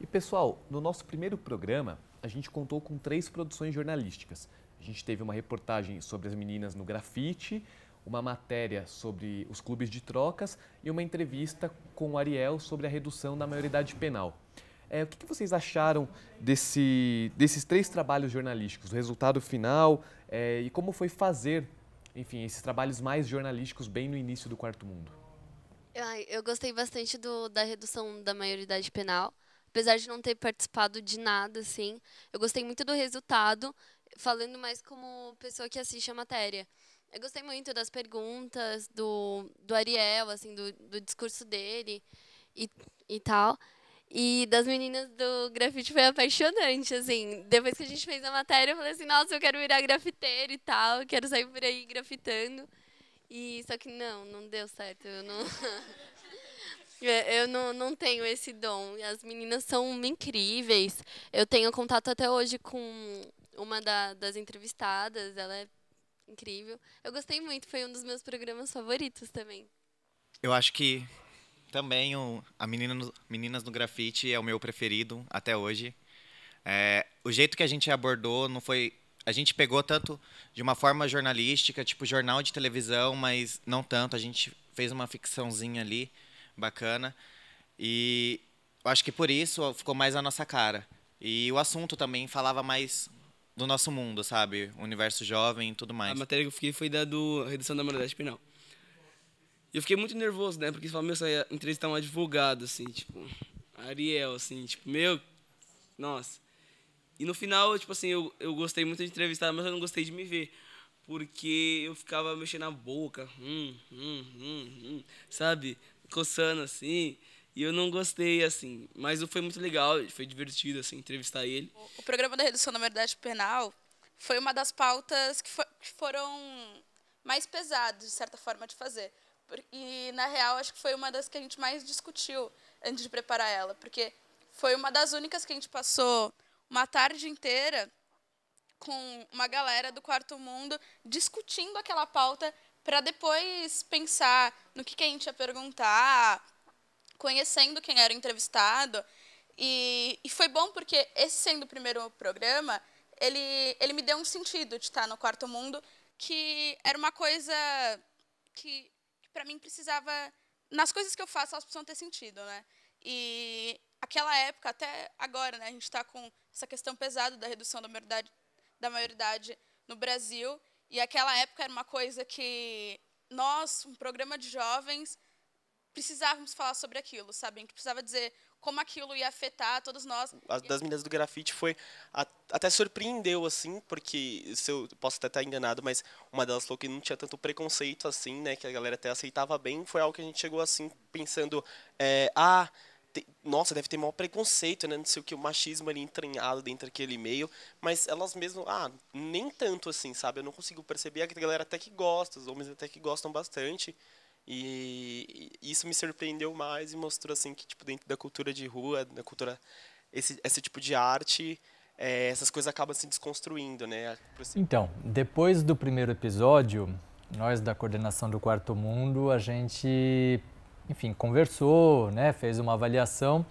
E pessoal, no nosso primeiro programa, a gente contou com três produções jornalísticas. A gente teve uma reportagem sobre as meninas no grafite, uma matéria sobre os clubes de trocas e uma entrevista com o Ariel sobre a redução da maioridade penal. É, o que, que, vocês acharam desse, desses três trabalhos jornalísticos, o resultado final é, e como foi fazer, enfim, esses trabalhos mais jornalísticos bem no início do Quarto Mundo? Eu, eu gostei bastante do, da redução da maioridade penal apesar de não ter participado de nada, assim, eu gostei muito do resultado, falando mais como pessoa que assiste a matéria. Eu gostei muito das perguntas, do, do Ariel, assim, do, do discurso dele e, e tal. E das meninas do grafite foi apaixonante, assim. Depois que a gente fez a matéria, eu falei assim, nossa, eu quero virar grafiteiro e tal, quero sair por aí grafitando. E só que não, não deu certo. Eu não... É, eu não, não tenho esse dom. As meninas são incríveis. Eu tenho contato até hoje com uma da, das entrevistadas. Ela é incrível. Eu gostei muito, foi um dos meus programas favoritos também. Eu acho que também o, a Menina no, Meninas no Grafite é o meu preferido até hoje. É, o jeito que a gente abordou não foi. A gente pegou tanto de uma forma jornalística, tipo jornal de televisão, mas não tanto. A gente fez uma ficçãozinha ali bacana. E eu acho que por isso ficou mais a nossa cara. E o assunto também falava mais do nosso mundo, sabe? O universo jovem e tudo mais. A matéria que eu fiquei foi da do redução da moralidade penal. E eu fiquei muito nervoso, né? Porque você fala, meu, essa entrevista entrevistar um advogado, assim, tipo, Ariel, assim, tipo, meu, nossa. E no final, tipo assim, eu, eu gostei muito de entrevistar, mas eu não gostei de me ver. Porque eu ficava mexendo a boca, hum, hum, hum, hum, sabe? coçando assim. E eu não gostei, assim. Mas foi muito legal, foi divertido, assim, entrevistar ele. O, o programa da redução da verdade penal foi uma das pautas que, for, que foram mais pesadas, de certa forma, de fazer. E, na real, acho que foi uma das que a gente mais discutiu antes de preparar ela. Porque foi uma das únicas que a gente passou uma tarde inteira com uma galera do quarto mundo discutindo aquela pauta para depois pensar no que, que a gente ia perguntar, conhecendo quem era o entrevistado. E, e, foi bom porque esse sendo o primeiro programa, ele, ele me deu um sentido de estar no Quarto Mundo, que era uma coisa que, que para mim precisava... Nas coisas que eu faço, elas precisam ter sentido, né? E aquela época, até agora, né, a gente está com essa questão pesada da redução da maioridade, da maioridade no Brasil, e aquela época era uma coisa que nós, um programa de jovens, precisávamos falar sobre aquilo, sabe? que precisava dizer como aquilo ia afetar todos nós. As das meninas do grafite foi até surpreendeu assim, porque se eu posso até estar enganado, mas uma delas falou que não tinha tanto preconceito assim, né? Que a galera até aceitava bem. Foi algo que a gente chegou assim pensando, é, ah, nossa, deve ter maior preconceito, né? Não sei o que, o machismo ali entranhado dentro daquele meio. Mas elas mesmas, ah, nem tanto assim, sabe? Eu não consigo perceber. A é galera até que gosta, os homens até que gostam bastante. E, e isso me surpreendeu mais e mostrou, assim, que, tipo, dentro da cultura de rua, da cultura. Esse, esse tipo de arte. É, essas coisas acabam se desconstruindo, né? Então, depois do primeiro episódio, nós da coordenação do Quarto Mundo, a gente enfim, conversou, né, fez uma avaliação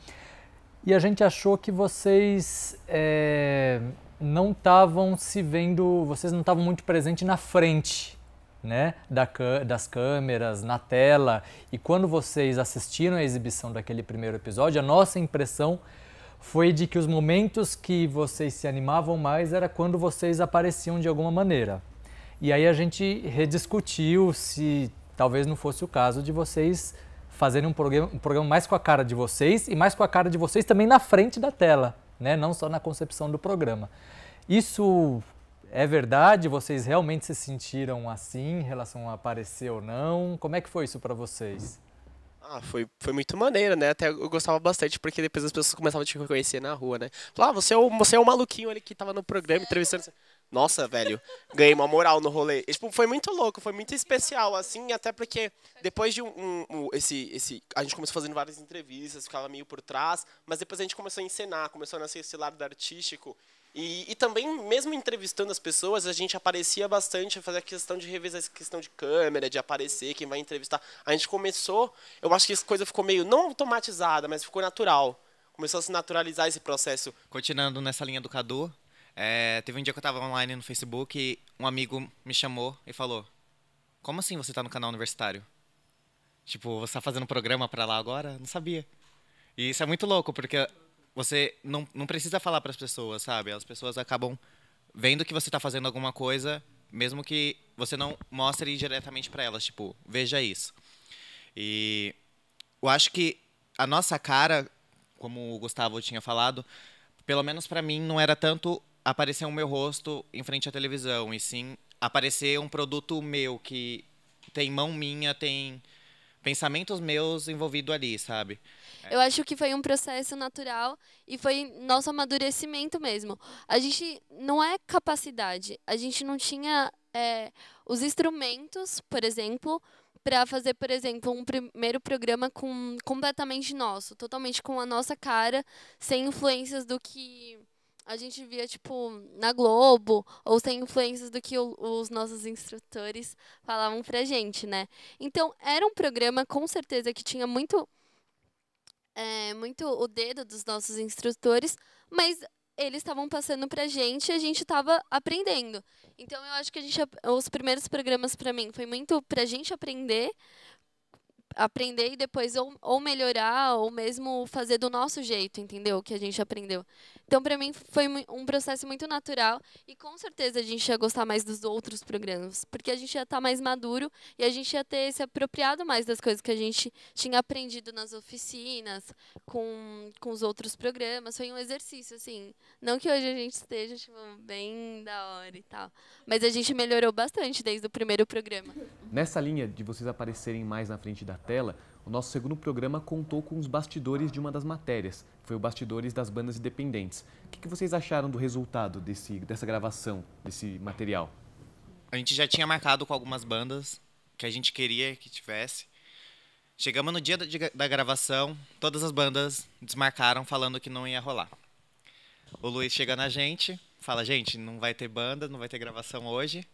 e a gente achou que vocês é, não estavam se vendo, vocês não estavam muito presentes na frente, né, da, das câmeras, na tela. E quando vocês assistiram a exibição daquele primeiro episódio, a nossa impressão foi de que os momentos que vocês se animavam mais era quando vocês apareciam de alguma maneira. E aí a gente rediscutiu se talvez não fosse o caso de vocês fazerem um programa, um programa mais com a cara de vocês e mais com a cara de vocês também na frente da tela, né? não só na concepção do programa. Isso é verdade? Vocês realmente se sentiram assim em relação a aparecer ou não? Como é que foi isso para vocês? Ah, foi, foi muito maneiro, né? Até eu gostava bastante, porque depois as pessoas começavam a te reconhecer na rua, né? Falar, ah, você é o, você é o maluquinho ali que tava no programa entrevistando nossa, velho, ganhei uma moral no rolê. E, tipo, foi muito louco, foi muito especial, assim, até porque depois de um, um, um, esse, esse. A gente começou fazendo várias entrevistas, ficava meio por trás, mas depois a gente começou a encenar, começou a nascer esse lado artístico. E, e, também, mesmo entrevistando as pessoas, a gente aparecia bastante, fazer a questão de revisar essa questão de câmera, de aparecer, quem vai entrevistar. A gente começou, eu acho que essa coisa ficou meio, não automatizada, mas ficou natural. Começou a se naturalizar esse processo. Continuando nessa linha do Cadu, é, teve um dia que eu tava online no Facebook e um amigo me chamou e falou: Como assim você tá no canal universitário? Tipo, você tá fazendo programa para lá agora? Não sabia. E isso é muito louco, porque você não, não precisa falar para as pessoas, sabe? As pessoas acabam vendo que você tá fazendo alguma coisa, mesmo que você não mostre diretamente para elas, tipo, veja isso. E eu acho que a nossa cara, como o Gustavo tinha falado, pelo menos para mim não era tanto aparecer o meu rosto em frente à televisão, e sim aparecer um produto meu que tem mão minha, tem pensamentos meus envolvido ali, sabe? É. Eu acho que foi um processo natural e foi nosso amadurecimento mesmo. A gente não é capacidade, a gente não tinha é, os instrumentos, por exemplo, para fazer, por exemplo, um primeiro programa com completamente nosso, totalmente com a nossa cara, sem influências do que a gente via, tipo, na Globo, ou sem influências do que o, os nossos instrutores falavam pra gente, né? Então, era um programa, com certeza, que tinha muito, é, muito o dedo dos nossos instrutores, mas eles estavam passando pra gente e a gente estava aprendendo. Então, eu acho que a gente, os primeiros programas, para mim, foi muito pra gente aprender aprender e depois ou, ou melhorar ou mesmo fazer do nosso jeito, entendeu? O que a gente aprendeu. Então, para mim, foi um processo muito natural e com certeza a gente ia gostar mais dos outros programas, porque a gente ia estar tá mais maduro e a gente ia ter se apropriado mais das coisas que a gente tinha aprendido nas oficinas, com, com os outros programas. Foi um exercício, assim. Não que hoje a gente esteja tipo, bem da hora e tal, mas a gente melhorou bastante desde o primeiro programa. Nessa linha de vocês aparecerem mais na frente da tela, o nosso segundo programa contou com os bastidores de uma das matérias, foi o bastidores das bandas independentes. O que, que vocês acharam do resultado desse, dessa gravação, desse material? A gente já tinha marcado com algumas bandas que a gente queria que tivesse. Chegamos no dia da gravação, todas as bandas desmarcaram falando que não ia rolar. O Luiz chega na gente, fala: gente, não vai ter banda, não vai ter gravação hoje.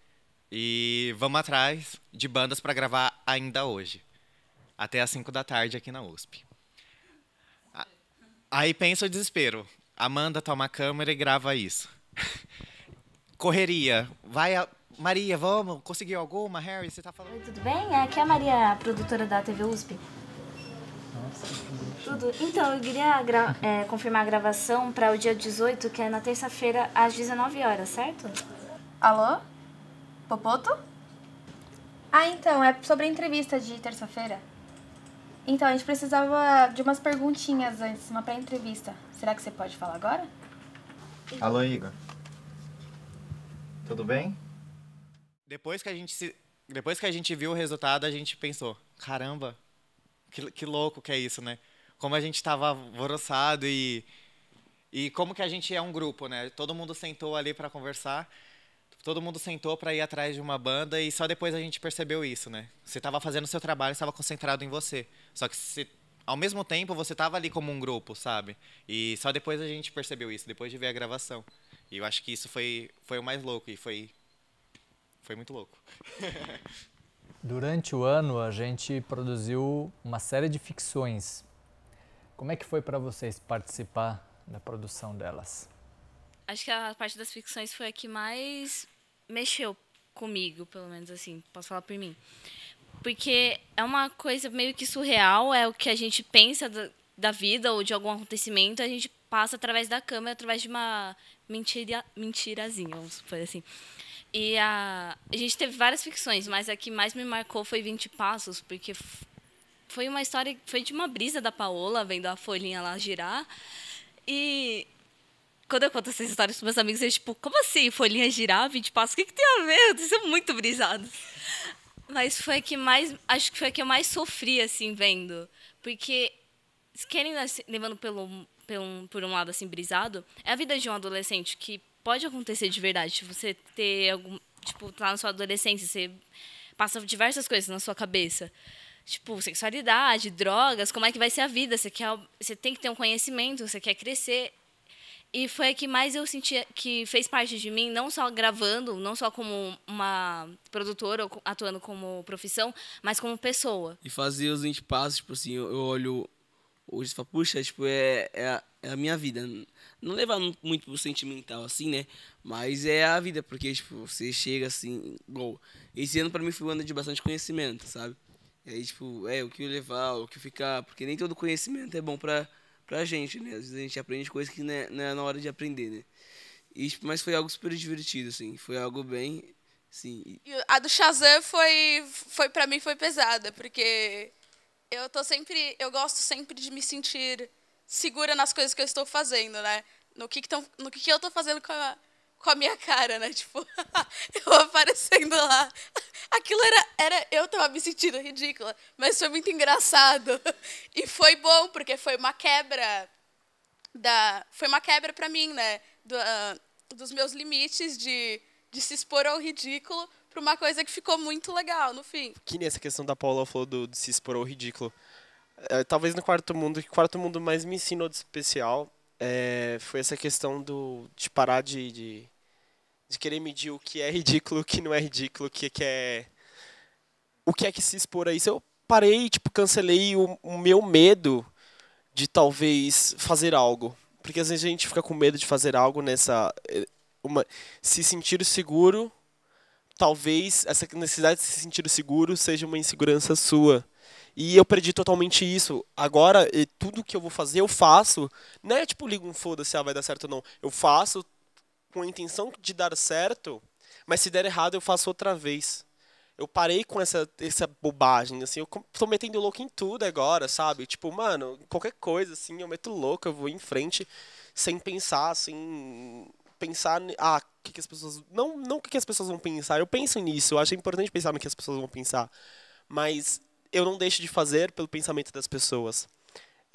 E vamos atrás de bandas para gravar ainda hoje até às 5 da tarde aqui na USP. Aí pensa o desespero. Amanda toma a câmera e grava isso. Correria. Vai, a... Maria, vamos? Conseguiu alguma? Harry, você tá falando? Oi, tudo bem? É, aqui é a Maria, produtora da TV USP. Tudo. Então, eu queria é, confirmar a gravação para o dia 18, que é na terça-feira, às 19 horas, certo? Alô? Popoto? Ah, então, é sobre a entrevista de terça-feira. Então, a gente precisava de umas perguntinhas antes, uma pré-entrevista. Será que você pode falar agora? Alô, Igor. Tudo bem? Depois que a gente se... Depois que a gente viu o resultado, a gente pensou, caramba, que, que louco que é isso, né? Como a gente estava alvoroçado e, e como que a gente é um grupo, né? Todo mundo sentou ali para conversar todo mundo sentou para ir atrás de uma banda e só depois a gente percebeu isso, né? Você estava fazendo o seu trabalho, estava concentrado em você. Só que se, ao mesmo tempo você estava ali como um grupo, sabe? E só depois a gente percebeu isso, depois de ver a gravação. E eu acho que isso foi, foi o mais louco e foi, foi muito louco. Durante o ano a gente produziu uma série de ficções. Como é que foi para vocês participar da produção delas? Acho que a parte das ficções foi a que mais mexeu comigo, pelo menos assim, posso falar por mim. Porque é uma coisa meio que surreal, é o que a gente pensa da, da vida ou de algum acontecimento, a gente passa através da câmera, através de uma mentira, mentirazinha, vamos supor assim. E a, a gente teve várias ficções, mas a que mais me marcou foi 20 Passos, porque foi uma história, foi de uma brisa da Paola, vendo a folhinha lá girar. E quando eu conto essas histórias pros meus amigos, eles, tipo, como assim? Folhinha girar 20 passos? O que, que tem a ver? eles são muito brisado. Mas foi a que mais. Acho que foi a que eu mais sofri, assim, vendo. Porque, se querem assim, levando pelo, pelo, por um lado, assim, brisado, é a vida de um adolescente que pode acontecer de verdade. Você ter algum. Tipo, tá na sua adolescência, você passa diversas coisas na sua cabeça. Tipo, sexualidade, drogas, como é que vai ser a vida? Você, quer, você tem que ter um conhecimento, você quer crescer e foi a que mais eu senti que fez parte de mim, não só gravando, não só como uma produtora, atuando como profissão, mas como pessoa. E fazer os 20 passos, tipo assim, eu olho hoje e falo, puxa, tipo, é, é a, é, a, minha vida. Não levar muito pro sentimental, assim, né? Mas é a vida, porque, tipo, você chega assim, gol. Esse ano para mim foi um ano de bastante conhecimento, sabe? E aí, tipo, é o que levar, o que ficar, porque nem todo conhecimento é bom pra pra gente, né? Às vezes a gente aprende coisas que não é, não é na hora de aprender, né? E, tipo, mas foi algo super divertido, assim. Foi algo bem. sim. A do Shazam foi, foi para mim foi pesada, porque eu tô sempre. Eu gosto sempre de me sentir segura nas coisas que eu estou fazendo, né? No que, que, tão, no que, que eu tô fazendo com a com a minha cara, né? Tipo, eu aparecendo lá. Aquilo era, era. Eu tava me sentindo ridícula, mas foi muito engraçado. E foi bom, porque foi uma quebra da. Foi uma quebra para mim, né? Do, uh, dos meus limites de, de se expor ao ridículo para uma coisa que ficou muito legal, no fim. Que nessa questão da Paula falou do, de se expor ao ridículo. É, talvez no quarto mundo, que o quarto mundo mais me ensinou de especial é, foi essa questão do, de parar de, de, de querer medir o que é ridículo, o que não é ridículo, o é que, é. O que é que se expor a isso? Eu parei, tipo, cancelei o, o meu medo de talvez fazer algo. Porque às vezes a gente fica com medo de fazer algo nessa. Eh, uma, se sentir seguro, talvez essa necessidade de se sentir seguro seja uma insegurança sua. E eu perdi totalmente isso. Agora, eh, tudo que eu vou fazer, eu faço. Não é tipo, ligo um foda-se, ah, vai dar certo ou não. Eu faço, com a intenção de dar certo, mas se der errado eu faço outra vez. Eu parei com essa, essa bobagem, assim, eu tô metendo louco em tudo agora, sabe? Tipo, mano, qualquer coisa, assim, eu meto louco, eu vou em frente sem pensar, assim, pensar, ah, o que, que, as pessoas, não, não o que, que as pessoas vão pensar, eu penso nisso, eu acho importante pensar no que as pessoas vão pensar, mas eu não deixo de fazer pelo pensamento das pessoas.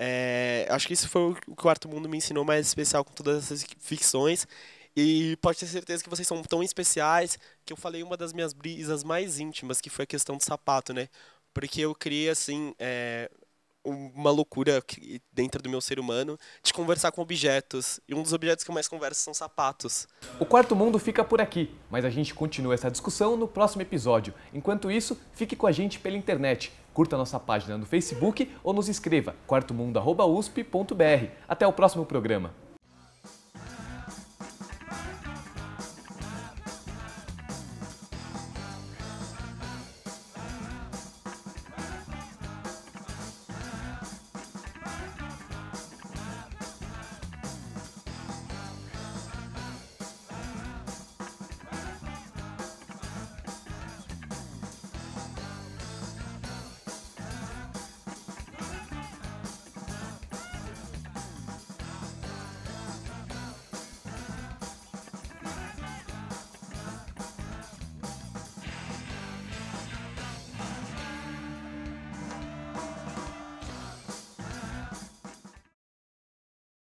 É, acho que isso foi o que o Quarto Mundo me ensinou mais especial com todas essas ficções e pode ter certeza que vocês são tão especiais que eu falei uma das minhas brisas mais íntimas, que foi a questão do sapato, né? Porque eu criei, assim, é, uma loucura dentro do meu ser humano de conversar com objetos. E um dos objetos que eu mais converso são sapatos. O quarto mundo fica por aqui, mas a gente continua essa discussão no próximo episódio. Enquanto isso, fique com a gente pela internet. Curta nossa página no Facebook ou nos escreva quartomundo.usp.br. Até o próximo programa.